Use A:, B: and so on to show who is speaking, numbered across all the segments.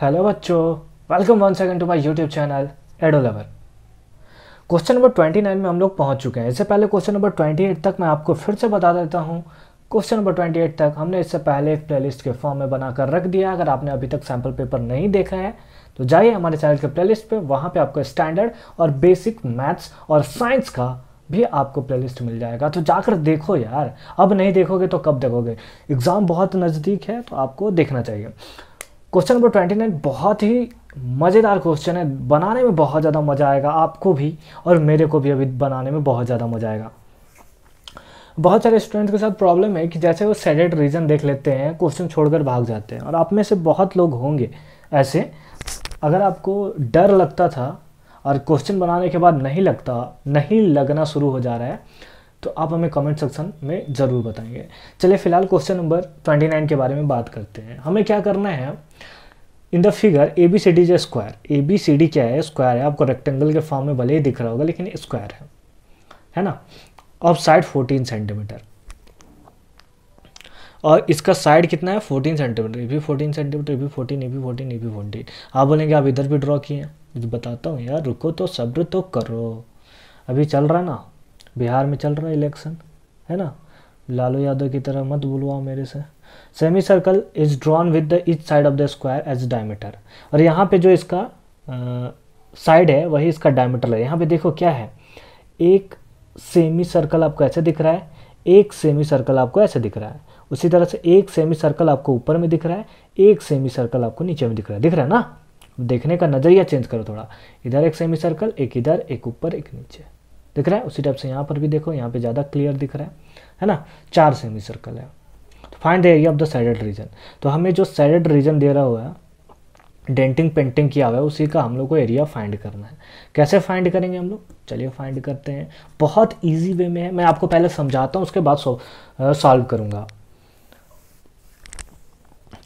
A: hello बच्चों welcome one second to my YouTube channel ado lover question number twenty nine में हम लोग पहुंच चुके हैं इससे पहले क्वेश्चन नंबर ट्वेंटी एट तक मैं आपको फिर से बता देता हूं क्वेश्चन नंबर ट्वेंटी एट तक हमने इससे पहले एक प्लेलिस्ट के फॉर्म में बनाकर रख दिया अगर आपने अभी तक सैम्पल पेपर नहीं देखा है तो जाइए हमारे चैनल के प्ले लिस्ट पर वहाँ पर आपको स्टैंडर्ड और बेसिक मैथ्स और साइंस का भी आपको लिस्ट मिल जाएगा तो जाकर देखो यार अब नहीं देखोगे तो कब देखोगे एग्ज़ाम बहुत नज़दीक है तो आपको देखना चाहिए क्वेश्चन नंबर ट्वेंटी नाइन बहुत ही मज़ेदार क्वेश्चन है बनाने में बहुत ज़्यादा मज़ा आएगा आपको भी और मेरे को भी अभी बनाने में बहुत ज़्यादा मज़ा आएगा बहुत सारे स्टूडेंट्स के साथ प्रॉब्लम है कि जैसे वो सेडेड रीज़न देख लेते हैं क्वेश्चन छोड़कर भाग जाते हैं और आप में से बहुत लोग होंगे ऐसे अगर आपको डर लगता था और क्वेश्चन बनाने के बाद नहीं लगता नहीं लगना शुरू हो जा रहा है तो आप हमें कमेंट सेक्शन में ज़रूर बताएंगे चलिए फिलहाल क्वेश्चन नंबर ट्वेंटी नाइन के बारे में बात करते हैं हमें क्या करना है in the figure A B C D is square A B C D क्या है स्क्वायर है आपको रेक्टेंगल के फॉर्म में भले ही दिख रहा होगा लेकिन स्क्वायर है है ना ऑफ साइड फोर्टीन सेंटीमीटर और इसका साइड कितना है फोर्टीन सेंटीमीटर ए भी फोर्टीन सेंटीमीटर ए भी फोर्टीन ए भी फोर्टीन ए भी फोर्टीन आप बोलेंगे आप इधर भी ड्रॉ किए हैं बताता हूँ यार रुको तो सब्र तो करो अभी चल रहा है ना बिहार में चल रहा है इलेक्शन है ना लालू यादव की तरह मत बुलवाओ मेरे से semi circle is drawn with the each side of the square as diameter और यहाँ पे जो इसका साइड है वही इसका डायमीटर है यहाँ पे देखो क्या है एक सेमी सर्कल आपको ऐसे दिख रहा है एक सेमी सर्कल आपको ऐसे दिख रहा है उसी तरह से एक सेमी सर्कल आपको ऊपर में दिख रहा है एक सेमी सर्कल आपको नीचे में दिख रहा है दिख रहा है ना देखने का नज़रिया चेंज करो थोड़ा इधर एक सेमी सर्कल एक इधर एक ऊपर एक नीचे दिख रहा है उसी टाइप से यहाँ पर भी देखो यहाँ पे ज़्यादा क्लियर दिख रहा है है ना चार सेमी सर्कल है तो find the area of the shaded region तो हमें जो सैडेड रीजन दे रहा हुआ है डेंटिंग पेंटिंग किया हुआ है उसी का हम लोग को एरिया फाइंड करना है कैसे फाइंड करेंगे हम लोग चलिए फाइंड करते हैं बहुत इजी वे में है मैं आपको पहले समझाता हूँ उसके बाद सॉल्व करूँगा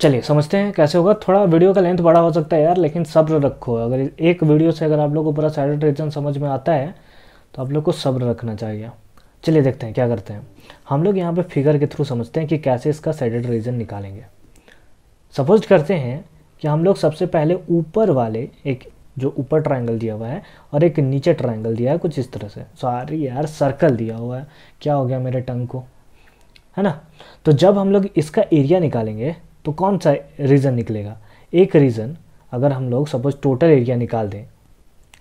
A: चलिए समझते हैं कैसे होगा थोड़ा वीडियो का लेंथ बड़ा हो सकता है यार लेकिन सब्र रखो अगर एक वीडियो से अगर आप लोग को पूरा सैडेड रीजन समझ में आता है तो आप लोग को सब्र रखना चाहिए चलिए देखते हैं क्या करते हैं हम लोग यहाँ पे फिगर के थ्रू समझते हैं कि कैसे इसका सेडेड रीजन निकालेंगे सपोज करते हैं कि हम लोग सबसे पहले ऊपर वाले एक जो ऊपर ट्रायंगल दिया हुआ है और एक नीचे ट्रायंगल दिया है कुछ इस तरह से सॉरी यार सर्कल दिया हुआ है क्या हो गया मेरे टंग को है ना तो जब हम लोग इसका एरिया निकालेंगे तो कौन सा रीज़न निकलेगा एक रीज़न अगर हम लोग सपोज टोटल एरिया निकाल दें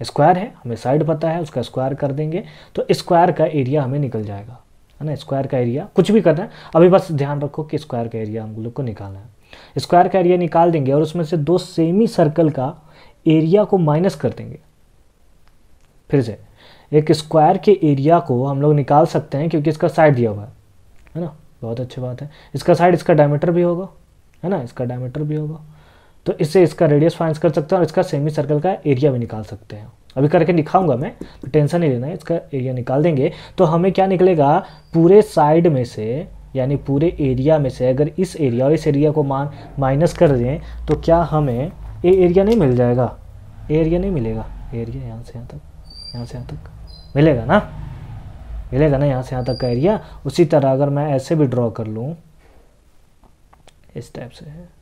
A: स्क्वायर है हमें साइड पता है उसका स्क्वायर कर देंगे तो स्क्वायर का एरिया हमें निकल जाएगा है ना स्क्वायर का एरिया कुछ भी करना है अभी बस ध्यान रखो कि स्क्वायर का एरिया हम लोग को निकालना है स्क्वायर का एरिया निकाल देंगे और उसमें से दो सेमी सर्कल का एरिया को माइनस कर देंगे फिर से एक स्क्वायर के एरिया को हम लोग निकाल सकते हैं क्योंकि इसका साइड दिया हुआ है है ना बहुत अच्छी बात है इसका साइड इसका डायमीटर भी होगा है ना इसका डायमीटर भी होगा तो इससे इसका रेडियस फाइंड कर सकते हैं और इसका सेमी सर्कल का एरिया भी निकाल सकते हैं अभी करके दिखाऊंगा मैं तो टेंशन नहीं लेना है इसका एरिया निकाल देंगे तो हमें क्या निकलेगा पूरे साइड में से यानी पूरे एरिया में से अगर इस एरिया और इस एरिया को मान माइनस कर दें तो क्या हमें ये एरिया नहीं मिल जाएगा एरिया नहीं मिलेगा एरिया यहाँ से यहाँ तक यहाँ से यहाँ तक मिलेगा ना मिलेगा ना यहाँ से यहाँ तक का एरिया उसी तरह अगर मैं ऐसे भी ड्रॉ कर लूँ इस टाइप से है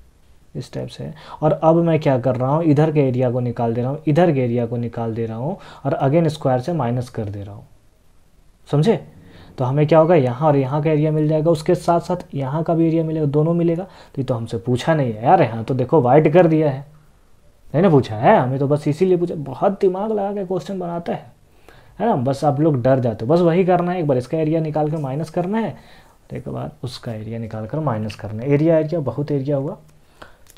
A: स्टेप्स है और अब मैं क्या कर रहा हूँ इधर के एरिया को निकाल दे रहा हूँ इधर के एरिया को निकाल दे रहा हूँ और अगेन स्क्वायर से माइनस कर दे रहा हूँ समझे तो हमें क्या होगा यहाँ और यहाँ का एरिया मिल जाएगा उसके साथ साथ यहाँ का भी एरिया मिलेगा दोनों मिलेगा तो ये तो हमसे पूछा नहीं है यार यहाँ तो देखो वाइट कर दिया है नहीं ना पूछा है हमें तो बस इसीलिए पूछा बहुत दिमाग लगा के क्वेश्चन बनाते हैं है ना बस आप लोग डर जाते हो बस वही करना है एक बार इसका एरिया निकाल कर माइनस करना है एक बार उसका एरिया निकाल कर माइनस करना है एरिया एरिया बहुत एरिया हुआ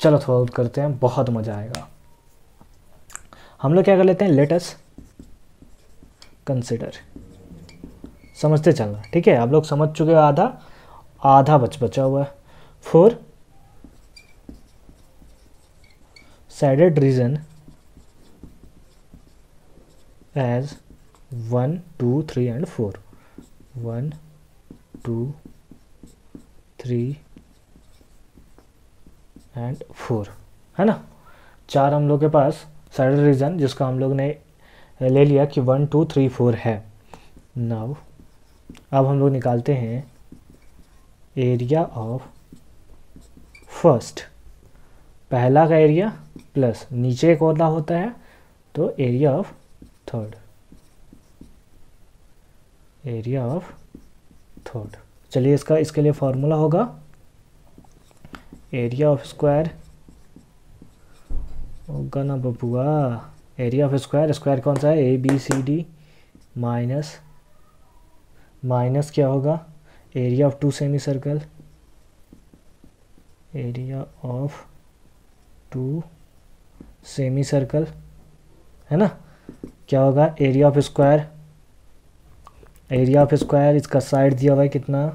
A: चलो थोड़ा बहुत करते हैं बहुत मज़ा आएगा हम लोग क्या कर लेते हैं लेटस कंसिडर समझते चलना ठीक है आप लोग समझ चुके हो आधा आधा बच बचा हुआ है four sided region as one two three and four one two three and four है ना चार हम लोग के पास सडल रीज़न जिसका हम लोग ने ले लिया कि वन टू थ्री फोर है नाउ अब हम लोग निकालते हैं एरिया ऑफ फर्स्ट पहला का एरिया प्लस नीचे एक ओला होता है तो area of third area of third चलिए इसका इसके लिए फॉर्मूला होगा एरिया ऑफ स्क्वायर होगा ना बबुआ एरिया ऑफ स्क्वायर स्क्वायर कौन सा है A B C D minus minus क्या होगा area of two semi circle area of two semi circle है ना क्या होगा area of square area of square इसका साइड दिया हुआ है कितना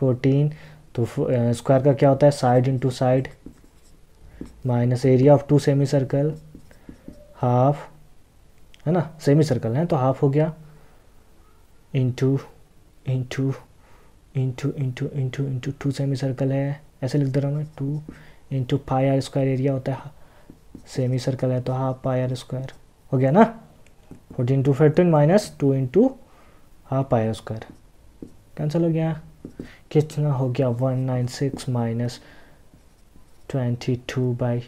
A: फोर्टीन तो स्क्वायर का क्या होता है side into side minus area of two semi circle half है ना सेमी सर्कल है तो हाफ हो गया into into into into into into two semi circle है ऐसे लिख दे रहा हूँ मैं two into pi r square area होता है सेमी सर्कल है तो हाफ पाई आर स्क्वायर हो गया ना fourteen to fifteen minus two into half pi r square cancel हो गया कितना हो गया one nine six minus twenty two by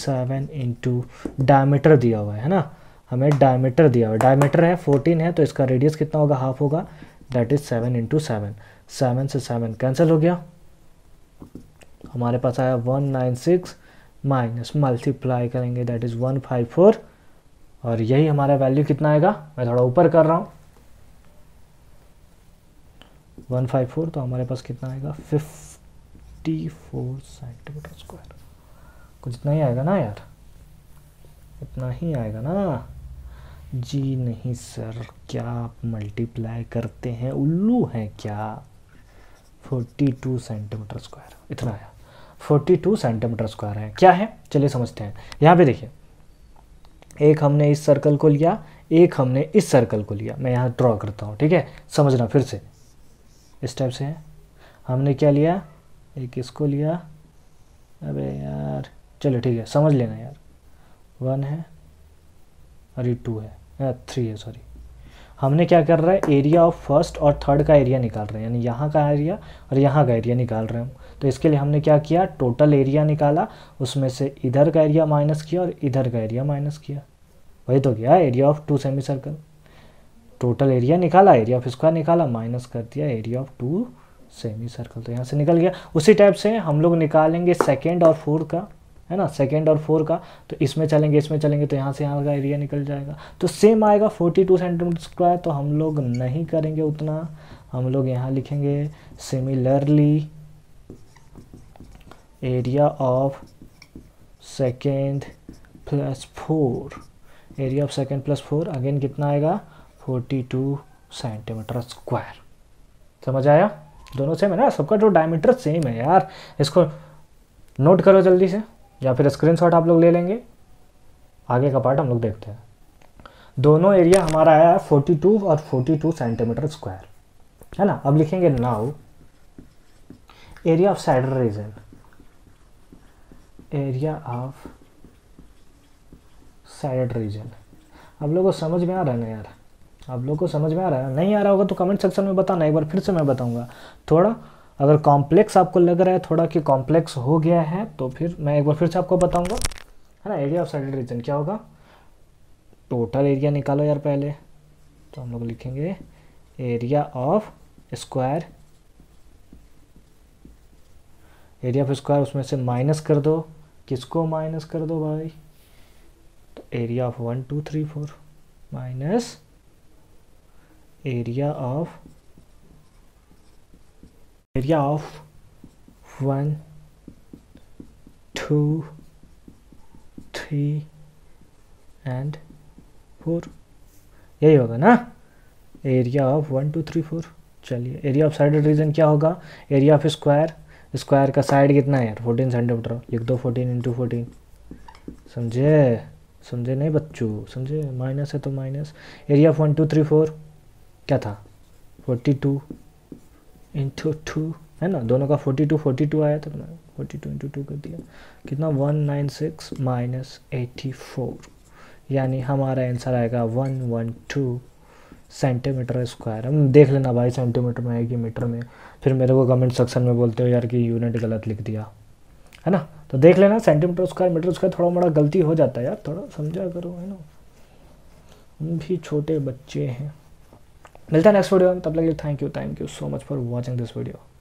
A: seven into diameter दिया हुआ है ना हमें डायमीटर दिया हुआ है डायमीटर है फोर्टीन है तो इसका रेडियस कितना होगा हाफ होगा that is seven into seven seven से सेवन कैंसिल हो गया हमारे पास आया one nine six minus multiply करेंगे that is one five four और यही हमारा वैल्यू कितना आएगा मैं थोड़ा ऊपर कर रहा हूँ वन फाइव फोर तो हमारे पास कितना आएगा फिफ्टी फोर सेंटीमीटर स्क्वायर कुछ इतना ही आएगा ना यार इतना ही आएगा ना जी नहीं सर क्या आप मल्टीप्लाई करते हैं उल्लू हैं क्या फोर्टी टू सेंटीमीटर स्क्वायर इतना आया फोर्टी टू सेंटीमीटर स्क्वायर है क्या है चलिए समझते हैं यहाँ पे देखिए एक हमने इस सर्कल को लिया एक हमने इस सर्कल को लिया मैं यहाँ ड्रॉ करता हूँ ठीक है समझना फिर से स्टेप्स हैं हमने क्या लिया एक इसको लिया अबे यार चलो ठीक है समझ लेना यार वन है और ये टू है थ्री है सॉरी हमने क्या कर रहा है एरिया ऑफ फर्स्ट और थर्ड का एरिया निकाल रहे हैं यानी यहाँ का एरिया और यहाँ का एरिया निकाल रहे हैं तो इसके लिए हमने क्या किया टोटल एरिया निकाला उसमें से इधर का एरिया माइनस किया और इधर का एरिया माइनस किया वही तो क्या area of two semi circle total area निकाला एरिया ऑफ स्क्वायर निकाला माइनस कर दिया area of two semi circle तो यहाँ से निकल गया उसी टाइप से हम लोग निकालेंगे सेकेंड और फोर का है ना सेकेंड और फोर का तो इसमें चलेंगे इसमें चलेंगे तो यहाँ से यहाँ का एरिया निकल जाएगा तो सेम आएगा 42 सेंटीमीटर स्क्वायर तो हम लोग नहीं करेंगे उतना हम लोग यहाँ लिखेंगे similarly area of second plus four area of second plus four again कितना आएगा 42 सेंटीमीटर स्क्वायर समझ आया दोनों सेम है ना सबका जो डायमीटर सेम है यार इसको नोट करो जल्दी से या फिर स्क्रीनशॉट आप लोग ले लेंगे आगे का पार्ट हम लोग देखते हैं दोनों एरिया हमारा आया 42 और 42 सेंटीमीटर स्क्वायर है ना अब लिखेंगे now area of side region area of side region आप लोगों समझ में आ रहा है ना यार आप लोग को समझ में आ रहा है नहीं आ रहा होगा तो कमेंट सेक्शन में बताना एक बार फिर से मैं बताऊंगा थोड़ा अगर कॉम्प्लेक्स आपको लग रहा है थोड़ा कि कॉम्प्लेक्स हो गया है तो फिर मैं एक बार फिर से आपको बताऊंगा है ना एरिया ऑफ सैडल रीजन क्या होगा टोटल एरिया निकालो यार पहले तो हम लोग लिखेंगे area of square area of square उसमें से माइनस कर दो किसको माइनस कर दो भाई तो area of one two three four minus area of area of one two three and four यही होगा ना area of one two three four चलिए एरिया ऑफ साइड रीजन क्या होगा एरिया ऑफ स्क्वायर स्क्वायर का साइड कितना है यार फोर्टीन सेंटीमीटर लिख दो फोर्टीन इंटू फोर्टीन समझे समझे नहीं बच्चों समझे माइनस है तो minus area of one two three four क्या था फोर्टी टू इंटू टू है ना दोनों का फोर्टी टू फोर्टी टू आया तो मैंने फोर्टी टू इंटू टू कर दिया कितना one nine six minus eighty four यानी हमारा आंसर आएगा one one two centimetre square हम देख लेना भाई सेंटीमीटर में है कि मीटर में फिर मेरे को कमेंट सेक्शन में बोलते हो यार कि यूनिट गलत लिख दिया है ना तो देख लेना सेंटीमीटर स्क्वायर मीटर स्क्वायर थोड़ा मोड़ा गलती हो जाता है यार थोड़ा समझा करो है ना हम भी छोटे बच्चे हैं मिलता है नेक्स्ट वीडियो में तब लगे thank you thank you so much for watching this video